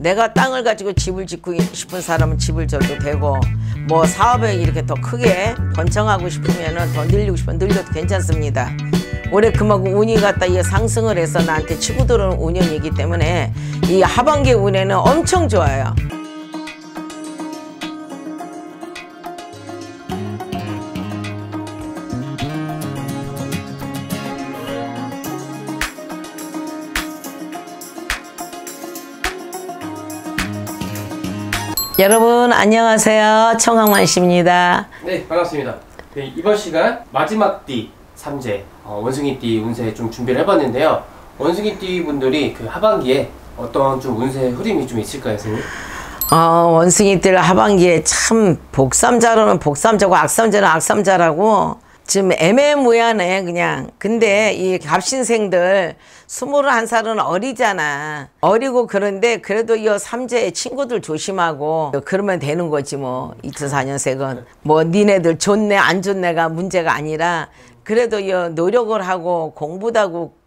내가 땅을 가지고 집을 짓고 싶은 사람은 집을 져도 되고 뭐 사업에 이렇게 더 크게 번창하고 싶으면 은더 늘리고 싶으면 늘려도 괜찮습니다. 올해 그만큼 운이 갖다 이 상승을 해서 나한테 치고 들어오는 운년이기 때문에 이 하반기 운에는 엄청 좋아요. 여러분 안녕하세요. 청학만씨입니다. 네 반갑습니다. 네, 이번 시간 마지막 띠 3제 어, 원숭이 띠 운세 좀 준비를 해봤는데요. 원숭이 띠 분들이 그 하반기에 어떤 좀 운세 흐름이 좀 있을까요, 선생님? 어, 원숭이들 하반기에 참 복삼자로는 복삼자고 악삼자는 악삼자라고 지금 애매무야네 그냥 근데 이 갑신생들 스물한 살은 어리잖아 어리고 그런데 그래도 이 삼재 친구들 조심하고 그러면 되는 거지 뭐 2004년생은 뭐 니네들 좋네 안 좋네가 문제가 아니라 그래도 이 노력을 하고 공부도 하고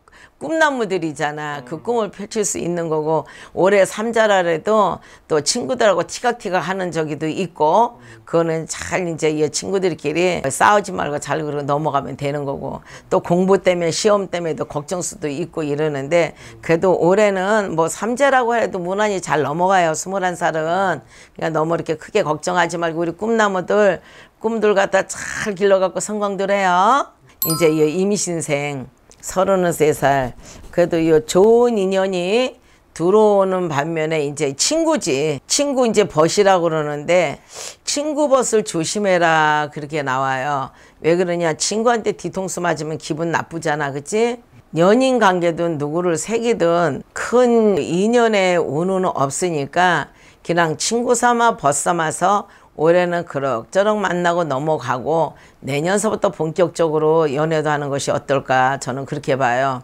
꿈나무들이잖아. 그 음. 꿈을 펼칠 수 있는 거고 올해 삼자라래도 또 친구들하고 티각티각 하는 적이도 있고 그거는 잘 이제 얘 친구들끼리 싸우지 말고 잘 그러고 넘어가면 되는 거고 또 공부 때문에 시험 때문에도 걱정수도 있고 이러는데 그래도 올해는 뭐 삼자라고 해도 무난히 잘 넘어가요. 스물한 살은 그냥 너무 이렇게 크게 걱정하지 말고 우리 꿈나무들 꿈들 갖다 잘 길러갖고 성공들 해요. 이제 이 임신생 서른세 살 그래도 요 좋은 인연이 들어오는 반면에 이제 친구지 친구 이제 벗이라고 그러는데 친구 벗을 조심해라 그렇게 나와요 왜 그러냐 친구한테 뒤통수 맞으면 기분 나쁘잖아 그치 연인 관계든 누구를 새기든 큰 인연의 운은 없으니까 그냥 친구 삼아 벗 삼아서 올해는 그럭저럭 만나고 넘어가고 내년서부터 본격적으로 연애도 하는 것이 어떨까 저는 그렇게 봐요.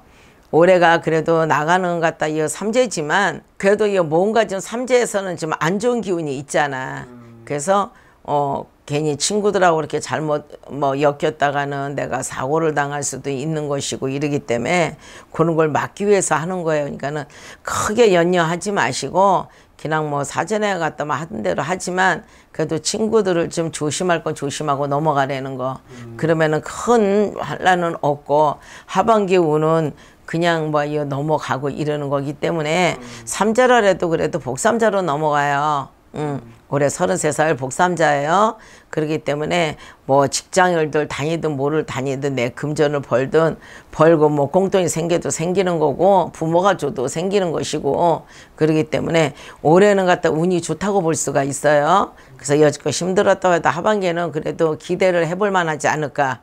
올해가 그래도 나가는 것 같다 이 삼재지만 그래도 이 뭔가 좀 삼재에서는 좀 안 좋은 기운이 있잖아. 그래서 어 괜히 친구들하고 이렇게 잘못 뭐 엮였다가는 내가 사고를 당할 수도 있는 것이고 이러기 때문에 그런 걸 막기 위해서 하는 거예요. 그러니까는 크게 연연하지 마시고 그냥 뭐 사전에 갔다 뭐 하던 대로 하지만 그래도 친구들을 좀 조심할 건 조심하고 넘어가라는 거. 음. 그러면은 큰 환란은 없고 하반기 운은 그냥 뭐 이어 넘어가고 이러는 거기 때문에 음. 삼자라래도 그래도 복삼자로 넘어가요. 음, 올해 33살 복삼자예요. 그렇기 때문에 뭐 직장일들 다니든 뭐를 다니든 내 금전을 벌든 벌고 뭐공통이 생겨도 생기는 거고 부모가 줘도 생기는 것이고 그러기 때문에 올해는 갖다 운이 좋다고 볼 수가 있어요. 그래서 여지껏 힘들었다고 해도 하반기에는 그래도 기대를 해볼 만하지 않을까.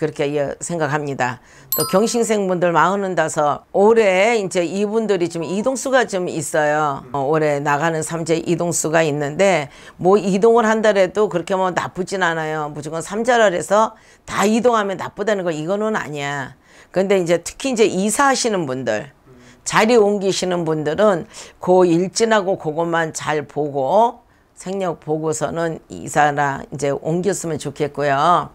그렇게 예, 생각합니다. 또 경신생분들 마흔다서 올해 이제 이분들이 지금 이동수가 좀 있어요. 어, 올해 나가는 삼재 이동수가 있는데 뭐 이동을 한다래도 그렇게 뭐 나쁘진 않아요. 무조건 삼자를 해서 다 이동하면 나쁘다는 거 이거는 아니야. 근데 이제 특히 이제 이사하시는 분들 자리 옮기시는 분들은 그 일진하고 그것만 잘 보고 생력 보고서는 이사나 이제 옮겼으면 좋겠고요.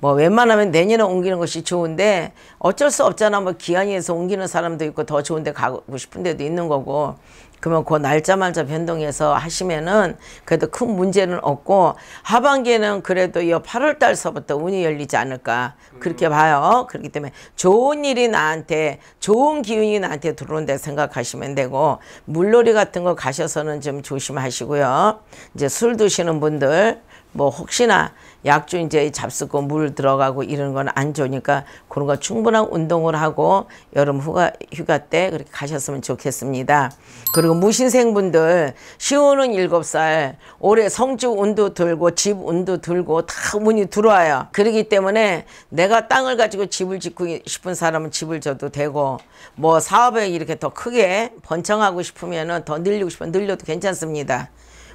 뭐 웬만하면 내년에 옮기는 것이 좋은데 어쩔 수 없잖아. 뭐 기한이 해서 옮기는 사람도 있고 더 좋은 데 가고 싶은 데도 있는 거고 그러면 그 날짜말자 변동해서 하시면은 그래도 큰 문제는 없고 하반기에는 그래도 이 8월 달서부터 운이 열리지 않을까 그렇게 음. 봐요. 그렇기 때문에 좋은 일이 나한테 좋은 기운이 나한테 들어온다 생각하시면 되고 물놀이 같은 거 가셔서는 좀 조심하시고요. 이제 술 드시는 분들 뭐 혹시나 약주 이제 잡수고 물 들어가고 이런 건 안 좋으니까 그런 거 충분한 운동을 하고 여름 휴가, 휴가 때 그렇게 가셨으면 좋겠습니다. 그리고 무신생분들 시오는 일곱 살 올해 성주 운도 들고 집 운도 들고 다문이 들어와요. 그러기 때문에 내가 땅을 가지고 집을 짓고 싶은 사람은 집을 줘도 되고 뭐 사업에 이렇게 더 크게 번창하고 싶으면 더 늘리고 싶으면 늘려도 괜찮습니다.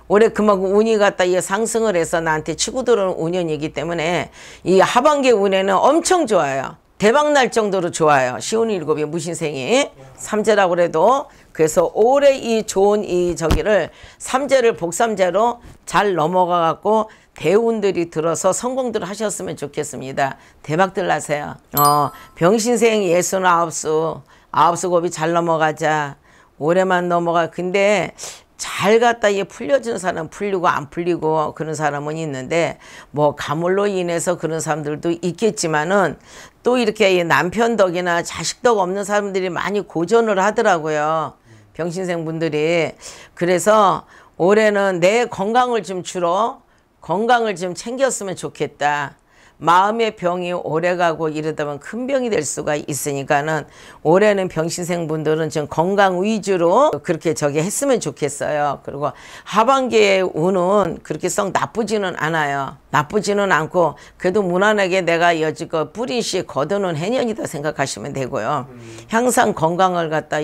올해 그만큼 운이 갖다 이 상승을 해서 나한테 치고 들어오는 운연이기 때문에 이 하반기 운에는 엄청 좋아요. 대박 날 정도로 좋아요. 시운 일곱이 무신생이 삼재라고 그래도 그래서 올해 이 좋은 이 저기를 삼재를 복삼재로 잘 넘어가 갖고 대운들이 들어서 성공들 하셨으면 좋겠습니다. 대박들 나세요. 어, 병신생 예순 아홉 수 아홉 수 곱이 잘 넘어가자. 올해만 넘어가. 근데 잘 갔다 이게 풀려지는 사람 풀리고 안 풀리고 그런 사람은 있는데 뭐 가물로 인해서 그런 사람들도 있겠지만은 또 이렇게 남편 덕이나 자식 덕 없는 사람들이 많이 고전을 하더라고요. 병신생 분들이. 그래서 올해는 내 건강을 좀 주로 건강을 좀 챙겼으면 좋겠다. 마음의 병이 오래가고 이러다면 큰 병이 될 수가 있으니까는 올해는 병신생 분들은 좀 건강 위주로 그렇게 저기 했으면 좋겠어요. 그리고 하반기에 운은 그렇게 썩 나쁘지는 않아요. 나쁘지는 않고 그래도 무난하게 내가 여지껏 뿌린 씨 거두는 해년이다 생각하시면 되고요. 음. 항상 건강을 갖다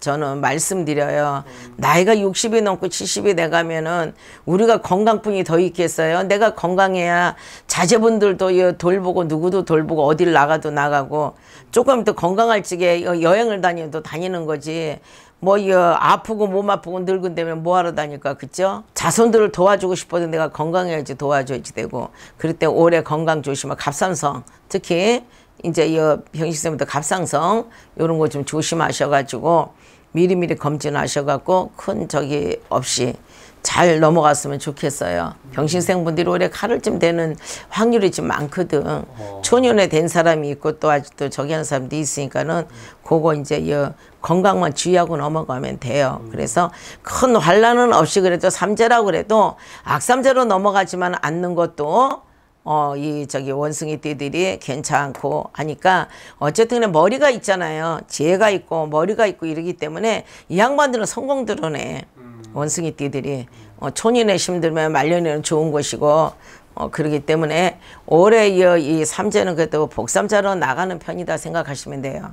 저는 말씀드려요. 음. 나이가 60이 넘고 70이 돼가면은 우리가 건강뿐이 더 있겠어요. 내가 건강해야 자제분들도 돌보고 누구도 돌보고 어딜 나가도 나가고 조금 더 건강할 적에 여행을 다녀도 다니는 거지 뭐 아프고 몸 아프고 늙은 데면 뭐하러 다닐까 그죠? 자손들을 도와주고 싶어도 내가 건강해야지 도와줘야지 되고 그럴 때 오래 건강 조심하고 갑상선 특히 이제 이 병식세부터 갑상선 이런 거 좀 조심하셔가지고 미리미리 검진하셔갖고 큰 저기 없이 잘 넘어갔으면 좋겠어요. 병신생분들이 올해 칼을쯤 되는 확률이 좀 많거든. 어. 초년에 된 사람이 있고 또 아직도 저기 하는 사람도 있으니까는 음. 그거 이제 여 건강만 주의하고 넘어가면 돼요. 음. 그래서 큰 환란은 없이 그래도 삼재라고 그래도 악삼재로 넘어가지만 않는 것도 어, 이 저기 원숭이 띠들이 괜찮고 하니까 어쨌든 머리가 있잖아요. 지혜가 있고 머리가 있고 이러기 때문에 이 양반들은 성공들은 해. 음. 원숭이 띠들이 어, 촌인의 힘들면 말년에는 좋은 곳이고 어, 그러기 때문에 올해 이이 삼재는 그래도 복삼자로 나가는 편이다 생각하시면 돼요.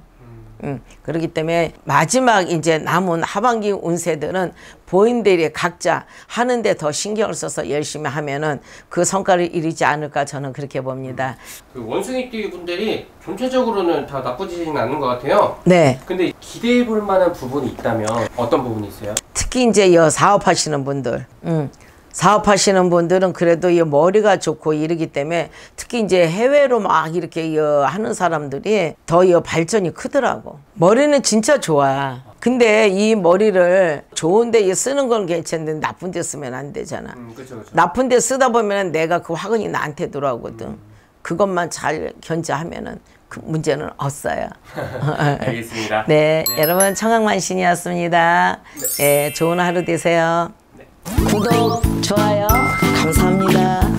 음, 그렇기 때문에 마지막 이제 남은 하반기 운세들은 보인들이 각자 하는데 더 신경을 써서 열심히 하면은 그 성과를 이루지 않을까 저는 그렇게 봅니다. 그 원숭이띠 분들이 전체적으로는 다 나쁘지는 않은 것 같아요. 네. 근데 기대해 볼 만한 부분이 있다면 어떤 부분이 있어요? 특히 이제 여 사업하시는 분들. 음. 사업하시는 분들은 그래도 이 머리가 좋고 이러기 때문에 특히 이제 해외로 막 이렇게 하는 사람들이 더 발전이 크더라고. 머리는 진짜 좋아. 근데 이 머리를 좋은 데 쓰는 건 괜찮은데 나쁜 데 쓰면 안 되잖아. 음, 그쵸, 그쵸. 나쁜 데 쓰다 보면 내가 그 화근이 나한테 돌아오거든. 음. 그것만 잘 견제하면은 그 문제는 없어요. 알겠습니다. 네, 네, 여러분 청학만신이었습니다. 네. 네, 좋은 하루 되세요. 네. 구독. 좋아요 감사합니다